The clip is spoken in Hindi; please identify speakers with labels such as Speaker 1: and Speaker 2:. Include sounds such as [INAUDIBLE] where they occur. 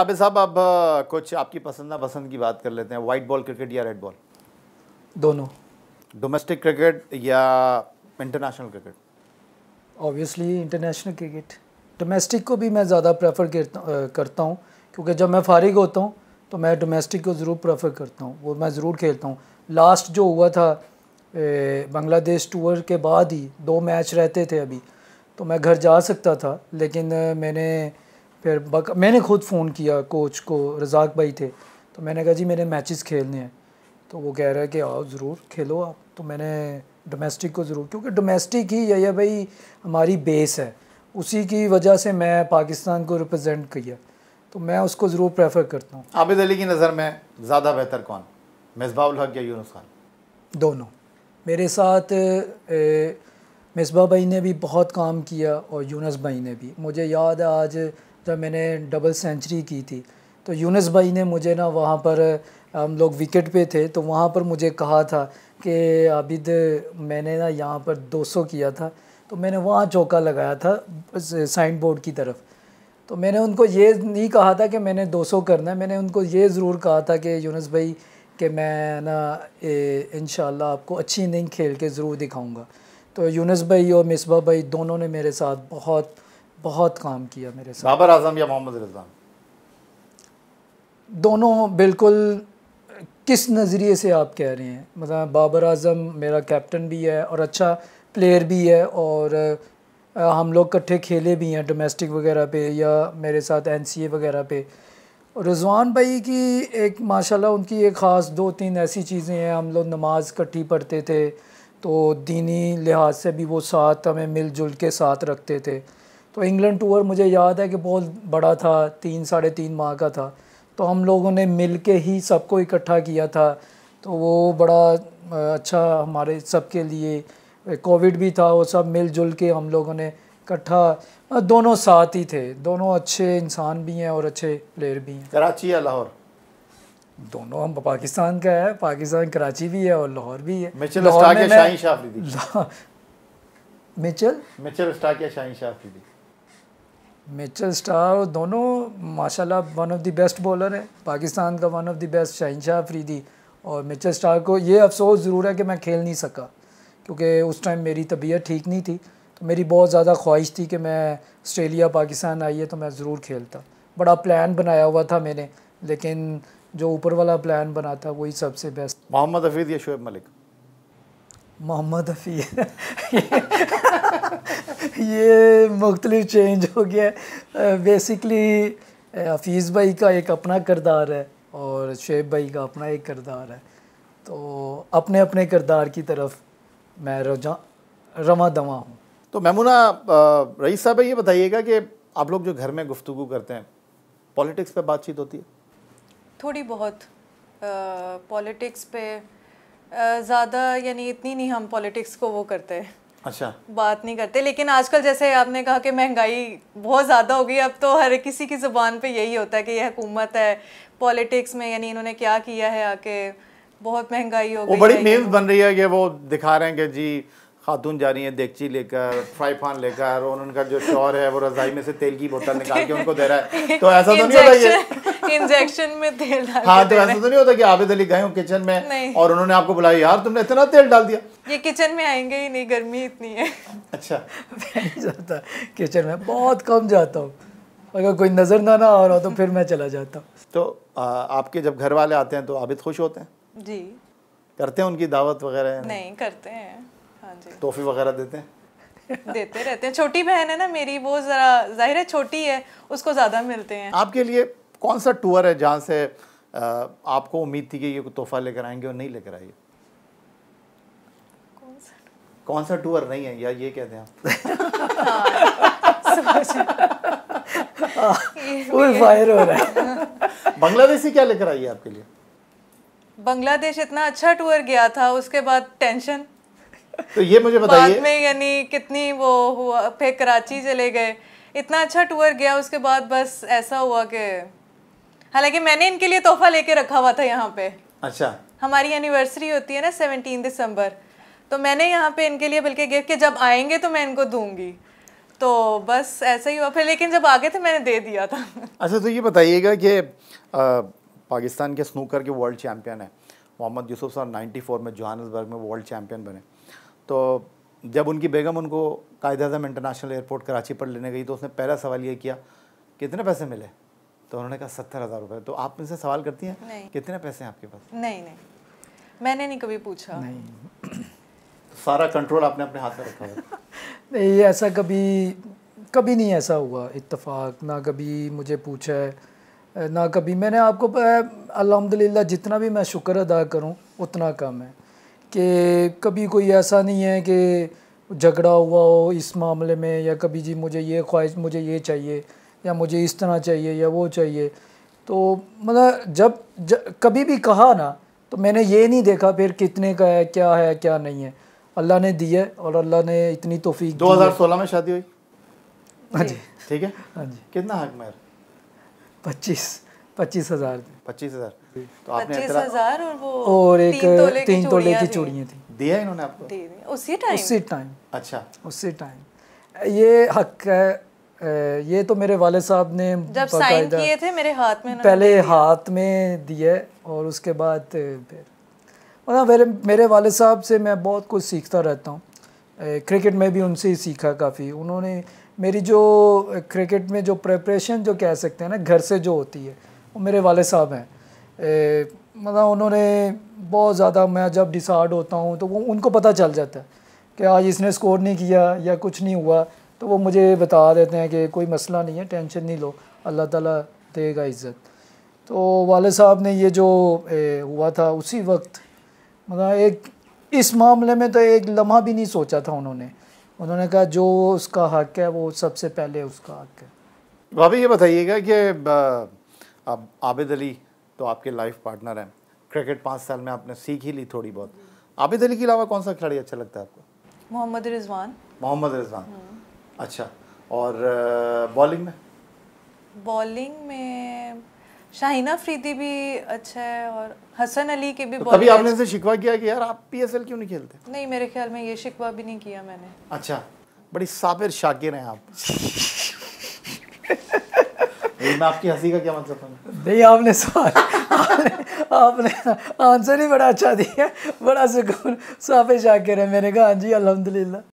Speaker 1: आबिद साहब अब कुछ आपकी पसंद पसंद की बात कर लेते हैं वाइट बॉल क्रिकेट या रेड बॉल दोनों डोमेस्टिक क्रिकेट या international cricket
Speaker 2: obviously international cricket domestic को भी मैं ज़्यादा प्रेफर करता हूँ क्योंकि जब मैं फारिग होता हूँ तो मैं डोमेस्टिक को ज़रूर प्रेफर करता हूँ वो मैं ज़रूर खेलता हूँ लास्ट जो हुआ था बांग्लादेश टूर के बाद ही दो मैच रहते थे अभी तो मैं घर जा सकता था लेकिन मैंने फिर मैंने खुद फ़ोन किया कोच को रजाक भाई थे तो मैंने कहा जी मेरे मैचेस खेलने हैं तो वो कह रहा है कि आओ ज़रूर खेलो आप तो मैंने डोमेस्टिक को ज़रूर क्योंकि डोमेस्टिक ही यह भाई हमारी बेस है उसी की वजह से मैं पाकिस्तान को रिप्रेजेंट किया तो मैं उसको ज़रूर प्रेफर करता हूँ
Speaker 1: आबिद अली की नज़र में ज़्यादा बेहतर कौन मिसबाउल हक या यूनुस खान
Speaker 2: दोनों मेरे साथ मिसबा भाई ने भी बहुत काम किया और यूनस भाई ने भी मुझे याद है आज जब मैंने डबल सेंचुरी की थी तो यूनस भाई ने मुझे ना वहाँ पर हम लोग विकेट पे थे तो वहाँ पर मुझे कहा था कि आबिद तो मैंने ना यहाँ पर 200 किया था तो मैंने वहाँ चौका लगाया था साइन बोर्ड की तरफ तो मैंने उनको ये नहीं कहा था कि मैंने 200 करना है मैंने उनको ये ज़रूर कहा था कि यूनस भाई कि मैं ना इन आपको अच्छी इनिंग खेल के ज़रूर दिखाऊँगा तो यूनस भाई और मिसबा भाई दोनों ने मेरे साथ बहुत बहुत काम किया मेरे साथ बाबर आजम
Speaker 1: या मोहम्मद रिजवान
Speaker 2: दोनों बिल्कुल किस नज़रिए से आप कह रहे हैं मतलब बाबर आजम मेरा कैप्टन भी है और अच्छा प्लेयर भी है और हम लोग इकट्ठे खेले भी हैं डोमेस्टिक वगैरह पे या मेरे साथ एन वगैरह पे रजवान भाई की एक माशाल्लाह उनकी एक ख़ास दो तीन ऐसी चीज़ें हैं हम लोग नमाज़ इकट्ठी पढ़ते थे तो दीनी लिहाज से भी वो साथ हमें मिलजुल के साथ रखते थे तो इंग्लैंड टूर मुझे याद है कि बहुत बड़ा था तीन साढ़े तीन माह का था तो हम लोगों ने मिल के ही सबको इकट्ठा किया था तो वो बड़ा अच्छा हमारे सबके लिए कोविड भी था वो सब मिलजुल के हम लोगों ने इकट्ठा दोनों साथ ही थे दोनों अच्छे इंसान भी हैं और अच्छे प्लेयर भी हैं
Speaker 1: कराची या लाहौर
Speaker 2: दोनों हम पाकिस्तान का है पाकिस्तान कराची भी है और लाहौर भी है मिचल मिचल
Speaker 1: मिचल स्टाक के शाहीन शाफरीदी [LAUGHS]
Speaker 2: मिचल स्टार दोनों माशाल्लाह one of the best bowler है पाकिस्तान का one of the best Shaheen Shah Afridi और मिचल स्टार को ये अफसोस ज़रूर है कि मैं खेल नहीं सका क्योंकि उस टाइम मेरी तबीयत ठीक नहीं थी तो मेरी बहुत ज़्यादा ख्वाहिश थी कि मैं ऑस्ट्रेलिया पाकिस्तान आई है तो मैं ज़रूर खेलता बड़ा प्लान बनाया हुआ था मैंने लेकिन जो ऊपर वाला प्लान बना था वही सबसे बेस्ट
Speaker 1: मोहम्मद हफीद या शुएब मलिक
Speaker 2: मोहम्मद हफ़ी ये मुख्तलिफ चेंज हो गया बेसिकली हफीज़ भाई का एक अपना करदार है और शेब भाई का अपना एक करदार है तो अपने अपने करदार की तरफ मैं रजा रवा दवा हूँ तो मैमुना
Speaker 1: रईस साहब ये बताइएगा कि आप लोग जो घर में गुफ्तु करते हैं पॉलिटिक्स पे बातचीत होती है
Speaker 3: थोड़ी बहुत पॉलिटिक्स पे ज़्यादा यानी इतनी नहीं हम पॉलिटिक्स को वो करते हैं अच्छा बात नहीं करते लेकिन आजकल जैसे आपने कहा कि महंगाई बहुत ज़्यादा हो गई अब तो हर किसी की ज़ुबान पे यही होता है कि यह हुकूमत है पॉलिटिक्स में यानी इन्होंने क्या किया है आके बहुत महंगाई हो गई वो बड़ी मीम्स
Speaker 1: बन रही है कि वो दिखा रहे हैं कि जी खातून जा रही है देगची लेकर फ्राई पान लेकर और उनका जो शोर है वो रजाई में से तेल की बोतल निकाल के उनको दे रहा
Speaker 3: है तो ऐसा तो नहीं होता ये इंजेक्शन में तेल डाल हाँ तो ऐसा तो
Speaker 1: नहीं होता कि आबिद अली गए किचन में और उन्होंने आपको बुलाया
Speaker 2: यार तुमने इतना तेल डाल दिया
Speaker 3: ये किचन में आएंगे ही नहीं गर्मी इतनी है
Speaker 2: अच्छा किचन [LAUGHS] [LAUGHS] में बहुत कम जाता हूँ अगर कोई नज़र ना ना आ रहा तो फिर मैं चला जाता हूँ
Speaker 1: तो आ, आपके जब घर वाले आते हैं तो आबिद खुश होते हैं जी करते हैं उनकी दावत वगैरह नहीं
Speaker 3: करते हैं हाँ जी
Speaker 1: तोहफे वगैरह देते हैं
Speaker 3: देते रहते हैं छोटी बहन है ना मेरी वो जरा जाहिर है छोटी है उसको ज्यादा मिलते हैं आपके
Speaker 1: लिए कौन सा टूर है जहाँ से आपको उम्मीद थी कि ये तोहफा लेकर आएंगे और नहीं लेकर आइए कौन सा टूर नहीं है या ये कहते हैं आप
Speaker 2: हाँ, हो रहा
Speaker 3: है
Speaker 1: बांग्लादेशी क्या लेकर आई है आपके लिए
Speaker 3: बांग्लादेश इतना अच्छा टूर गया था उसके बाद टेंशन
Speaker 1: तो ये मुझे बताइए बाद में
Speaker 3: यानी कितनी वो हुआ फिर कराची चले गए इतना अच्छा टूर गया उसके बाद बस ऐसा हुआ कि हालांकि मैंने इनके लिए तोहफा लेके रखा हुआ था यहाँ पे अच्छा हमारी एनिवर्सरी होती है ना सेवनटीन दिसंबर तो मैंने यहाँ पे इनके लिए बल्कि गिफ्ट जब आएंगे तो मैं इनको दूंगी तो बस ऐसा ही हुआ फिर लेकिन जब आगे थे मैंने दे दिया था
Speaker 1: अच्छा तो ये बताइएगा कि पाकिस्तान के स्नूकर के वर्ल्ड चैम्पियन है मोहम्मद यूसुफ सर 94 में जोहानसबर्ग में वर्ल्ड चैम्पियन बने तो जब उनकी बेगम उनको कायद अजम इंटरनेशनल एयरपोर्ट कराची पर लेने गई तो उसने पहला सवाल ये किया कितने पैसे मिले तो उन्होंने कहा सत्तर हज़ार रुपए तो आप मुझसे सवाल करती हैं कितने पैसे हैं आपके पास
Speaker 3: नहीं नहीं मैंने नहीं कभी
Speaker 1: पूछा नहीं तो सारा कंट्रोल आपने अपने हाथ में रखा है
Speaker 2: [LAUGHS] नहीं ऐसा कभी कभी नहीं ऐसा हुआ इत्तेफाक ना कभी मुझे पूछा है ना कभी मैंने आपको अलहमदिल्ला जितना भी मैं शुक्र अदा करूं उतना कम है कि कभी कोई ऐसा नहीं है कि झगड़ा हुआ हो इस मामले में या कभी जी मुझे ये ख्वाहिश मुझे ये चाहिए या मुझे इस तरह चाहिए या वो चाहिए तो मतलब जब, जब कभी भी कहा ना तो मैंने ये नहीं देखा फिर कितने का है क्या है क्या नहीं है अल्लाह ने दी और अल्लाह ने इतनी तोफ़ी 2016 में शादी
Speaker 1: हुई हाँ जी ठीक है हाँ जी कितना हक मेर
Speaker 2: पच्चीस पच्चीस हज़ार पच्चीस हज़ार तो आपने हज़ार
Speaker 3: और वो और एक तीन तोले की
Speaker 2: चूड़ियाँ थी दिया इन्होंने आपको उसी टाइम उसी टाइम अच्छा उसी टाइम ये हक है ये तो मेरे वाले साहब ने जब साइन किए
Speaker 3: थे मेरे हाथ में पहले
Speaker 2: हाथ में दिए और उसके बाद फिर मतलब मेरे मेरे वाले साहब से मैं बहुत कुछ सीखता रहता हूँ क्रिकेट में भी उनसे ही सीखा काफ़ी उन्होंने मेरी जो क्रिकेट में जो प्रेपरेशन जो कह सकते हैं ना घर से जो होती है वो मेरे वाले साहब हैं मतलब उन्होंने बहुत ज़्यादा मैं जब डिसार्ड होता हूँ तो वो उनको पता चल जाता है कि आज हाँ, इसने स्कोर नहीं किया या कुछ नहीं हुआ तो वो मुझे बता देते हैं कि कोई मसला नहीं है टेंशन नहीं लो अल्लाह ताला देगा इज़्ज़त तो वाले साहब ने ये जो ए, हुआ था उसी वक्त मतलब एक इस मामले में तो एक लम्हा भी नहीं सोचा था उन्होंने उन्होंने कहा जो उसका हक है वो सबसे पहले उसका हक है
Speaker 1: भाभी ये बताइएगा कि अब आबिद अली तो आपके लाइफ पार्टनर हैं क्रिकेट पाँच साल में आपने सीख ही ली थोड़ी बहुत आबिद अली के अलावा कौन सा खिलाड़ी अच्छा लगता है
Speaker 3: आपको मोहम्मद रिजवान
Speaker 1: मोहम्मद रिजवान हम्म। अच्छा और बॉलिंग में
Speaker 3: बॉलिंग में शाहिना अफरीदी भी अच्छा है और हसन अली के भी तो कभी आपने से
Speaker 1: शिकवा किया कि यार आप पीएसएल क्यों नहीं खेलते
Speaker 3: नहीं मेरे ख्याल में ये शिकवा भी नहीं किया मैंने
Speaker 1: अच्छा बड़ी साबिर
Speaker 2: शाकिर हैं आप
Speaker 1: मैं आपकी हंसी का क्या मतलब
Speaker 2: नहीं आपने सवाल आपने, आंसर ही बड़ा अच्छा दिया बड़ा सुकून साबिर शाकिर है मैंने कहा हाँ जी अलहमदिल्ला